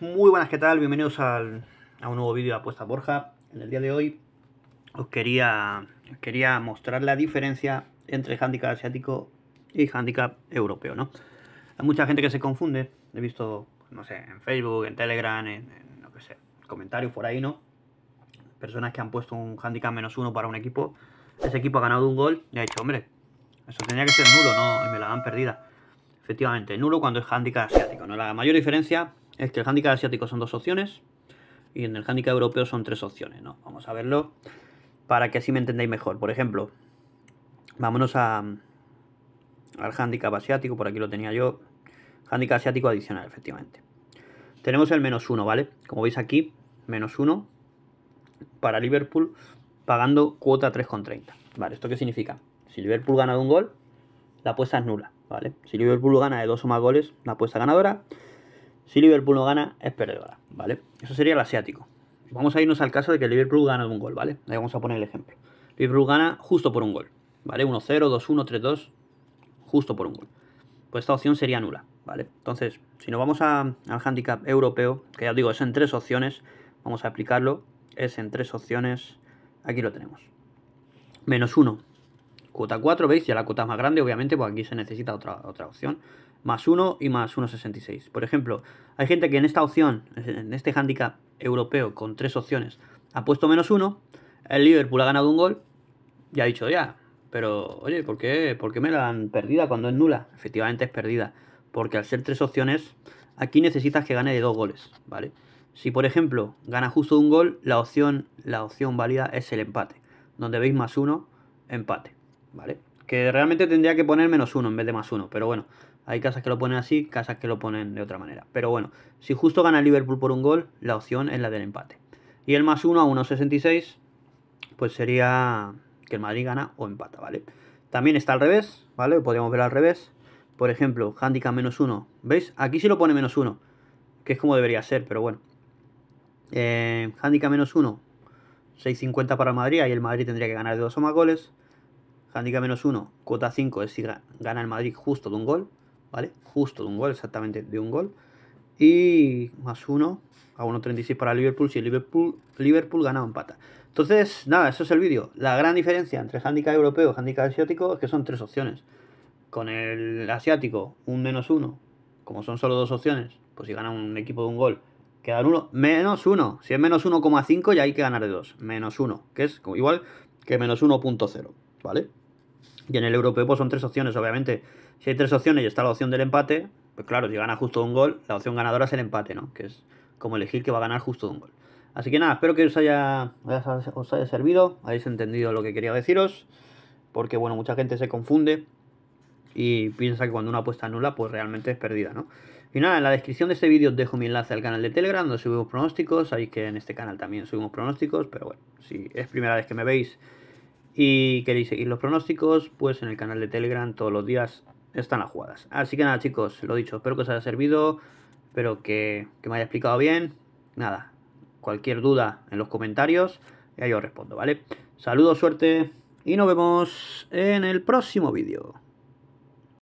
muy buenas, ¿qué tal? Bienvenidos a un nuevo vídeo de Apuesta Borja. En el día de hoy os quería, quería mostrar la diferencia entre handicap asiático y handicap europeo, ¿no? Hay mucha gente que se confunde, he visto, no sé, en Facebook, en Telegram, en, no sé, comentarios por ahí, ¿no? Personas que han puesto un handicap menos uno para un equipo, ese equipo ha ganado un gol y ha dicho, hombre, eso tenía que ser nulo, ¿no? Y me la han perdida. Efectivamente, nulo cuando es handicap asiático, ¿no? La mayor diferencia es que el handicap asiático son dos opciones y en el handicap europeo son tres opciones, ¿no? Vamos a verlo para que así me entendáis mejor. Por ejemplo, vámonos a, al handicap asiático, por aquí lo tenía yo. Handicap asiático adicional, efectivamente. Tenemos el menos uno, ¿vale? Como veis aquí, menos uno para Liverpool pagando cuota 3,30. Vale, ¿esto qué significa? Si Liverpool gana de un gol, la apuesta es nula, ¿vale? Si Liverpool gana de dos o más goles, la apuesta ganadora. Si Liverpool no gana, es perdedora, ¿vale? Eso sería el asiático. Vamos a irnos al caso de que Liverpool gana de un gol, ¿vale? Ahí vamos a poner el ejemplo. Liverpool gana justo por un gol, ¿vale? 1-0, 2-1, 3-2, justo por un gol. Pues esta opción sería nula, ¿vale? Entonces, si nos vamos al handicap europeo, que ya os digo, es en tres opciones, vamos a aplicarlo, es en tres opciones, aquí lo tenemos. Menos uno. Cuota 4, veis, ya la cuota es más grande, obviamente, porque aquí se necesita otra, otra opción. Más 1 y más 1,66. Por ejemplo, hay gente que en esta opción, en este handicap europeo con tres opciones, ha puesto menos 1, el Liverpool ha ganado un gol y ha dicho ya, pero oye, ¿por qué, me la han perdida cuando es nula? Efectivamente es perdida, porque al ser tres opciones, aquí necesitas que gane de dos goles, ¿vale? Si por ejemplo gana justo un gol, la opción, la opción válida es el empate, donde veis más 1, empate. ¿vale? Que realmente tendría que poner menos uno en vez de más uno, pero bueno, hay casas que lo ponen así, casas que lo ponen de otra manera. Pero bueno, si justo gana Liverpool por un gol, la opción es la del empate. Y el más 1 a 1,66, pues sería que el Madrid gana o empata, ¿vale? También está al revés, ¿vale? Podríamos ver al revés. Por ejemplo, handicap menos uno, ¿veis? Aquí sí lo pone menos uno, que es como debería ser, pero bueno. Eh, handicap menos uno, 6.50 para el Madrid, y el Madrid tendría que ganar de dos o más goles. Handicap menos 1, cuota 5 es si gana el Madrid justo de un gol, ¿vale? Justo de un gol, exactamente de un gol. Y más 1 a 1.36 para Liverpool si el Liverpool, Liverpool gana o empata. Entonces, nada, eso es el vídeo. La gran diferencia entre handicap europeo y handicap asiático es que son tres opciones. Con el asiático, un menos 1, como son solo dos opciones, pues si gana un equipo de un gol, quedan 1, menos 1. Si es menos 1,5 ya hay que ganar de dos. menos 1, que es igual que menos 1.0, ¿vale? Y en el europeo pues, son tres opciones, obviamente. Si hay tres opciones y está la opción del empate, pues claro, si gana justo un gol, la opción ganadora es el empate, ¿no? Que es como elegir que va a ganar justo un gol. Así que nada, espero que os haya, os haya servido, habéis entendido lo que quería deciros, porque bueno, mucha gente se confunde y piensa que cuando una apuesta nula, pues realmente es perdida, ¿no? Y nada, en la descripción de este vídeo os dejo mi enlace al canal de Telegram donde subimos pronósticos, sabéis que en este canal también subimos pronósticos, pero bueno, si es primera vez que me veis y queréis seguir los pronósticos, pues en el canal de Telegram todos los días están las jugadas. Así que nada, chicos, lo dicho, espero que os haya servido, espero que, me haya explicado bien. Nada, cualquier duda en los comentarios, ya yo respondo, ¿vale? Saludos, suerte y nos vemos en el próximo vídeo.